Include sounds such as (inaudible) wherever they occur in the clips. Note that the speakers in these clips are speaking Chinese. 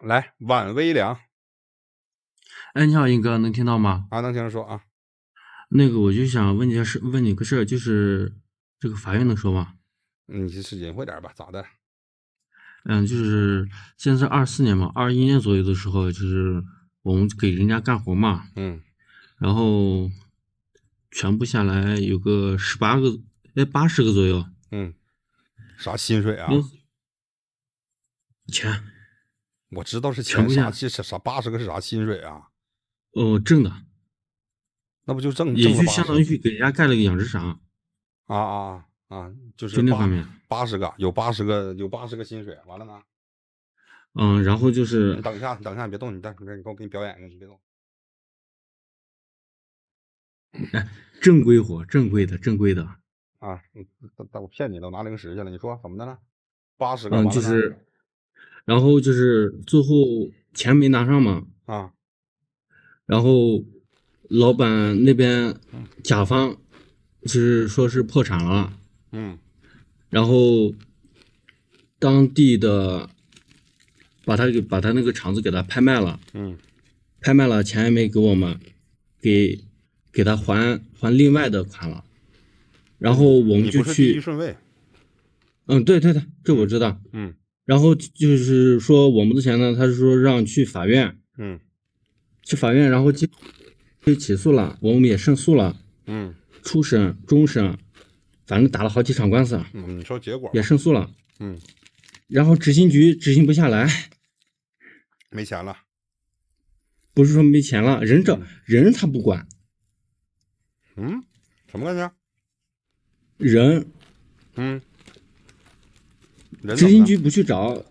来晚微凉，哎，你好，英哥，能听到吗？啊，能听着说啊。那个，我就想问件事，问你个事儿，就是这个法院能说吗？嗯，就是隐晦点吧，咋的？嗯，就是现在二四年嘛，二一年左右的时候，就是我们给人家干活嘛。嗯。然后全部下来有个十八个，哎，八十个左右。嗯。啥薪水啊？钱。我知道是钱，啥八十个是啥薪水啊？哦，挣的，那不就挣也就相当于给人家盖了个养殖场。啊啊啊！就是八八十个，有八十个，有八十个薪水，完了呢？嗯，然后就是等一下，等一下别动，你在你儿，你给我给你表演一个，你别动。(laughs) 正规活，正规的，正规的。啊，我骗你了，拿零食去了，你说怎么的了？八十个，嗯，就是。然后就是最后钱没拿上嘛啊，然后老板那边，甲方就是说是破产了，嗯，然后当地的把他给把他那个厂子给他拍卖了，嗯，拍卖了钱也没给我们，给给他还还另外的款了，然后我们就去，嗯对对对，这我知道，嗯。然后就是说，我们之前呢，他是说让去法院，嗯，去法院，然后就被起诉了，我们也胜诉了，嗯，初审、终审，反正打了好几场官司，嗯，你说结果也胜诉了，嗯，然后执行局执行不下来，没钱了，不是说没钱了，人这人他不管，嗯，什么关系？人，嗯。执行局不去找，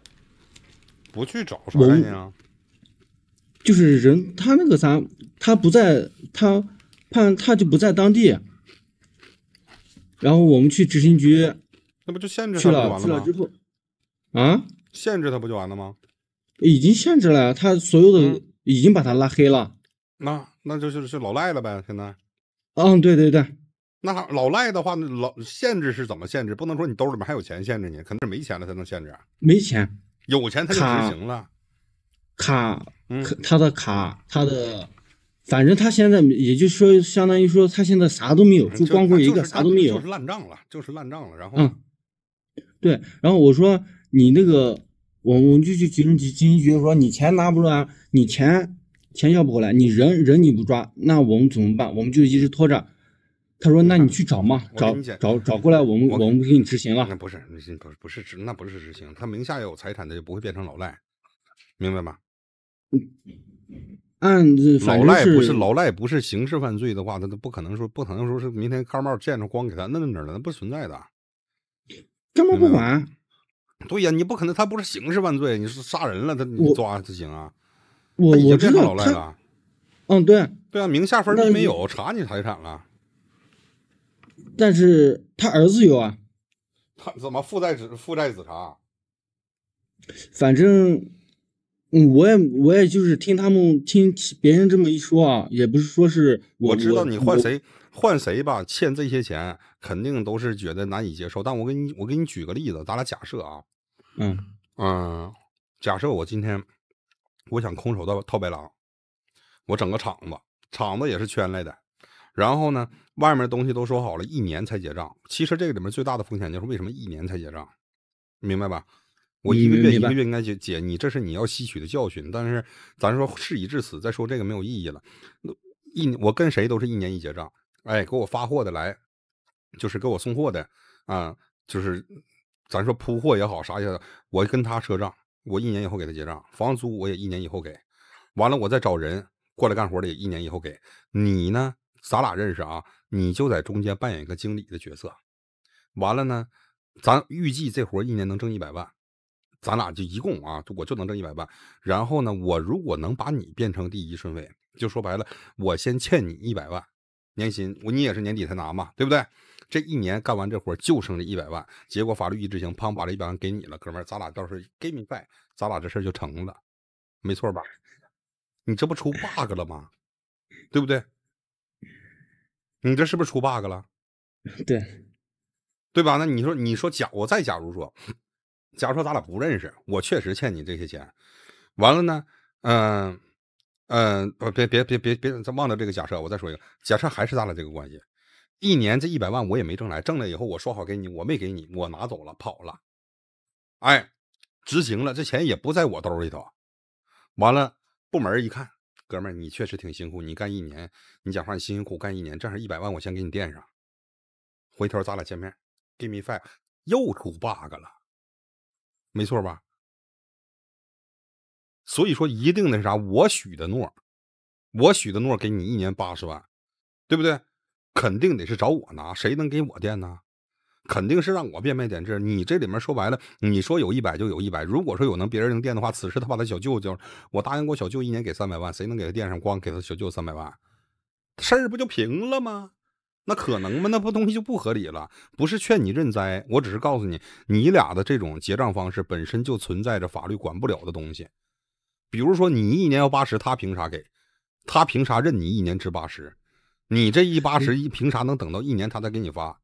不去找啥呀？就是人他那个啥，他不在，他判他就不在当地，然后我们去执行局，那不就限制去了去了之后，啊？限制他不就完了吗？已经限制了，他所有的已经把他拉黑了。那那就就是老赖了呗？现在，嗯，对对对。那老赖的话，那老限制是怎么限制？不能说你兜里面还有钱限制你，肯定是没钱了才能限制。没钱，有钱他就执行了。卡，嗯，他的卡，他的，反正他现在，也就是说，相当于说他现在啥都没有，就光棍一个，啥都没有。就是烂账了，就是烂账了。然后，嗯，对，然后我说你那个，我我们就去警局、警局说，你钱拿不出来，你钱钱要不回来，你人人你不抓，那我们怎么办？我们就一直拖着。他说：“那你去找嘛，找找找过来，我们我们给你执行了。不是，不是不是执，那不是执行。他名下有财产的，就不会变成老赖，明白吗？按老赖不是老赖不是刑事犯罪的话，他都不可能说不可能说是明天高帽见着光给他那哪了，那不存在的。根本不管。对呀，你不可能他不是刑事犯罪，你是杀人了，他你抓执行啊。我我变成老赖了。嗯，对。对啊，名下分都没有，查你财产了。”但是他儿子有啊，(laughs) 他怎么父债子父债子偿？反正，嗯，我也我也就是听他们听别人这么一说啊，也不是说是我我知道你换谁换谁吧，欠这些钱肯定都是觉得难以接受。但我给你我给你举个例子，咱俩假设啊，嗯嗯，假设我今天我想空手套套白狼，我整个厂子，厂子也是圈来的。然后呢，外面东西都说好了，一年才结账。其实这个里面最大的风险就是为什么一年才结账，明白吧？我一个月一个月应该结结，你这是你要吸取的教训。但是咱说事已至此，再说这个没有意义了。一我跟谁都是一年一结账。哎，给我发货的来，就是给我送货的啊，就是咱说铺货也好啥也我跟他赊账，我一年以后给他结账。房租我也一年以后给，完了我再找人过来干活的，一年以后给你呢。咱俩认识啊，你就在中间扮演一个经理的角色。完了呢，咱预计这活一年能挣一百万，咱俩就一共啊，我就能挣一百万。然后呢，我如果能把你变成第一顺位，就说白了，我先欠你一百万年薪，我你也是年底才拿嘛，对不对？这一年干完这活就剩这一百万，结果法律一执行，砰，把这一百万给你了，哥们儿，咱俩到时候 give me five，咱俩这事儿就成了，没错吧？你这不出 bug 了吗？对不对？你这是不是出 bug 了？(laughs) 对，对吧？那你说，你说假，我再假如说，假如说咱俩不认识，我确实欠你这些钱，完了呢？嗯嗯，别别别别别，咱忘了这个假设，我再说一个，假设还是咱俩这个关系，一年这一百万我也没挣来，挣了以后我说好给你，我没给你，我拿走了跑了，哎，执行了，这钱也不在我兜里头，完了部门一看。哥们儿，你确实挺辛苦，你干一年，你讲话你辛辛苦苦干一年，这样一百万，我先给你垫上，回头咱俩见面。Give me five，又出 bug 了，没错吧？所以说，一定那啥，我许的诺，我许的诺，给你一年八十万，对不对？肯定得是找我拿，谁能给我垫呢？肯定是让我变卖点痣。你这里面说白了，你说有一百就有一百。如果说有能别人能垫的话，此时他把他小舅叫我答应过小舅一年给三百万，谁能给他垫上？光给他小舅三百万，事儿不就平了吗？那可能吗？那不东西就不合理了。不是劝你认栽，我只是告诉你，你俩的这种结账方式本身就存在着法律管不了的东西。比如说你一年要八十，他凭啥给？他凭啥认你一年值八十？你这一八十，一凭啥能等到一年他再给你发？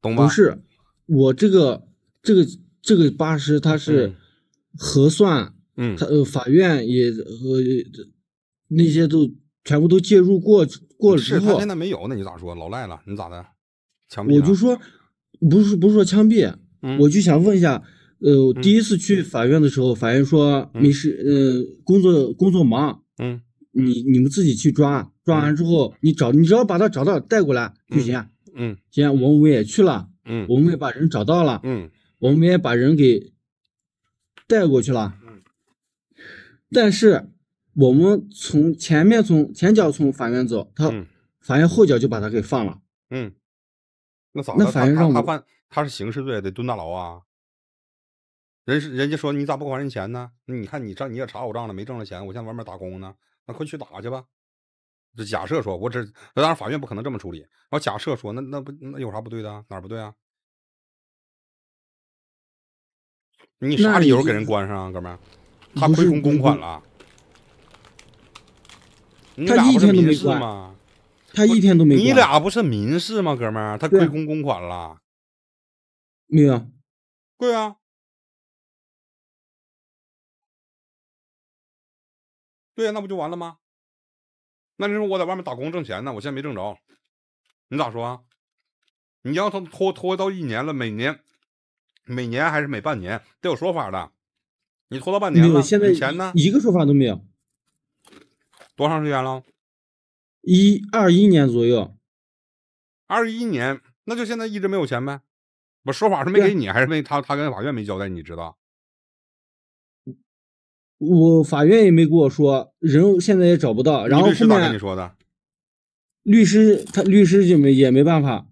懂不是，我这个这个这个八十他是核算，嗯，他呃法院也和那些都全部都介入过过了之后，他现在没有，那你咋说？老赖了，你咋的？枪毙？我就说不是不是说枪毙，我就想问一下，呃，第一次去法院的时候，法院说没事，呃，工作工作忙，嗯，你你们自己去抓，抓完之后你找你只要把他找到带过来就行。嗯，今天我们也去了，嗯，我们也把人找到了，嗯，我们也把人给带过去了，嗯，但是我们从前面从前脚从法院走，他法院后脚就把他给放了，嗯，那咋？那法院让他判他是刑事罪，得蹲大牢啊。人是人家说你咋不还人钱呢？那你看你账你也查我账了，没挣着钱，我现在外面打工呢，那快去打去吧。这假设说，我只当然，法院不可能这么处理。我假设说，那那不那有啥不对的？哪不对啊？你啥理由给人关上啊，哥们儿？他亏空公款了。他一天都没事吗？他一天都没你俩不是民事吗，哥们儿？他亏空公款了。没有。对啊。对呀，那不就完了吗？那你说我在外面打工挣钱呢，我现在没挣着，你咋说啊？你让他拖拖到一年了，每年每年还是每半年得有说法的。你拖到半年了，现在钱呢？一个说法都没有。多长时间了？一、二一年左右。二一年，那就现在一直没有钱呗？我说法是没给你，还是没他他跟法院没交代？你知道？我法院也没跟我说，人现在也找不到，然后后面律师他律师就没也没办法，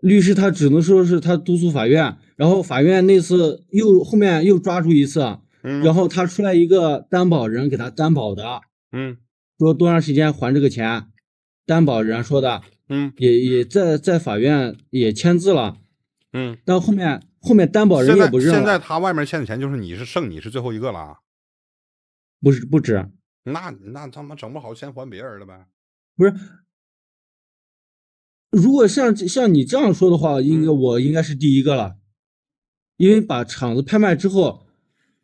律师他只能说是他督促法院，然后法院那次又后面又抓住一次，然后他出来一个担保人给他担保的，嗯，说多长时间还这个钱，担保人说的，嗯，也也在在法院也签字了，嗯，后面。后面担保人也不认了。现在他外面欠的钱就是你是剩你是最后一个了，不是不止。那那他妈整不好先还别人了呗？不是，如果像像你这样说的话，应该我应该是第一个了，因为把厂子拍卖之后，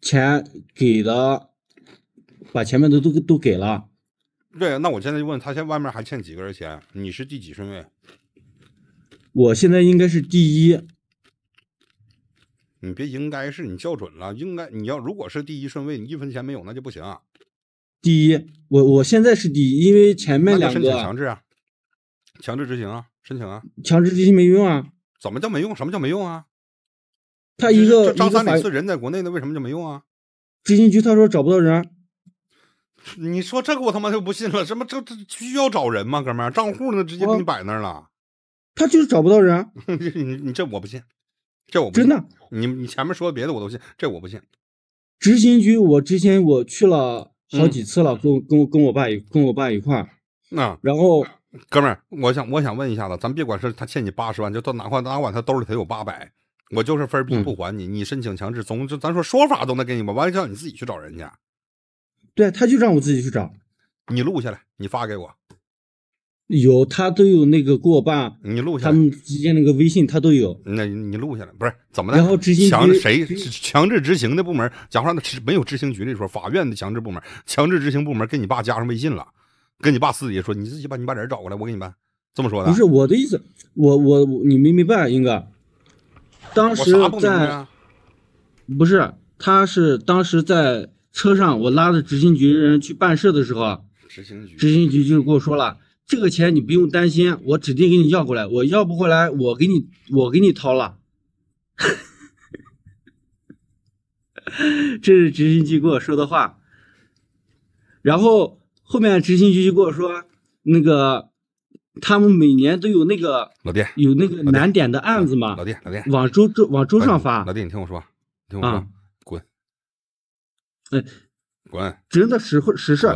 钱给了，把前面的都都给了。对，那我现在就问他，现在外面还欠几个人钱？你是第几顺位？我现在应该是第一。你别应该是你校准了，应该你要如果是第一顺位，你一分钱没有那就不行。第一，我我现在是第一，因为前面两个强制啊，强制执行啊，申请啊，强制执行没用啊？怎么叫没用？什么叫没用啊？他一个张三李四人在国内的为什么就没用啊？执行局他说找不到人，你说这个我他妈就不信了，什么这这需要找人吗？哥们儿，账户那直接给你摆那儿了，他就是找不到人，(laughs) 你你这我不信。这我不真的，你你前面说别的我都信，这我不信。执行局，我之前我去了好几次了，跟跟我跟我爸一跟我爸一块儿。那然后，哥们儿，我想我想问一下子，咱别管是他欠你八十万，就到哪块哪管他兜里头有八百，我就是分儿不还你，你申请强制，总之咱说说法都能给你吧，完了叫你自己去找人家。对，他就让我自己去找。你录下来，你发给我。有，他都有那个给我办，你录下他们之间那个微信，他都有。那你录下来，不是怎么的？然后执行局谁强制执行的部门？讲话那没有执行局的时候，法院的强制部门，强制执行部门跟你爸加上微信了，跟你爸私底下说，你自己把你把人找过来，我给你办。这么说的？不是我的意思，我我你没明白，英哥，当时在，不是，他是当时在车上，我拉着执行局人去办事的时候，执行局执行局就是跟我说了。这个钱你不用担心，我指定给你要过来。我要不回来，我给你，我给你掏了。(laughs) 这是执行局给我说的话。然后后面执行局就跟我说，那个他们每年都有那个老弟有那个难点的案子嘛，老弟老弟往周周往周上发。老弟，你听我说，听我说，滚！哎，滚！真的实会实事。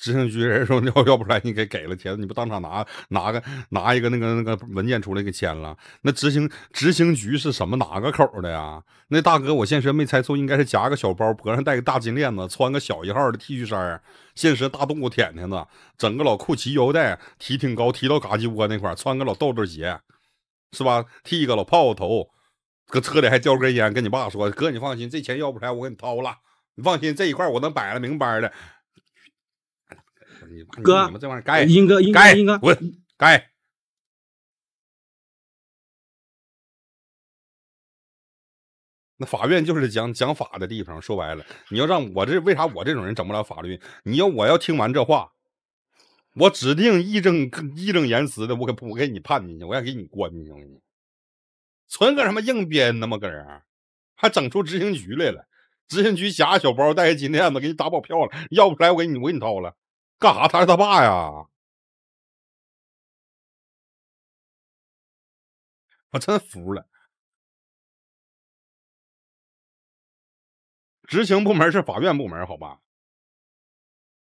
执行局人说 (laughs) 要要不然你给给了，钱，你不当场拿拿个拿一个那个那个文件出来给签了？那执行执行局是什么哪个口的呀？那大哥，我现实没猜错，应该是夹个小包，脖上带个大金链子，穿个小一号的 T 恤衫，现实大肚子舔舔子，整个老裤齐腰带提挺高，提到嘎肢窝那块，穿个老豆豆鞋，是吧？剃个老泡泡头，搁车里还叼根烟，跟你爸说：“哥，你放心，这钱要不来我给你掏了，你放心这一块我能摆了明白的。”哥，应该应该应该滚该。那法院就是讲讲法的地方。说白了，你要让我这为啥我这种人整不了法律？你要我要听完这话，我指定义正义正言辞的，我给不给你判进去？我要给你关进去？你纯搁什么硬编的吗？搁这还整出执行局来了，执行局夹小包带个金链子给你打保票了，要不来我给你我给你掏了。干啥？他是他爸呀！我真服了。执行部门是法院部门，好吧？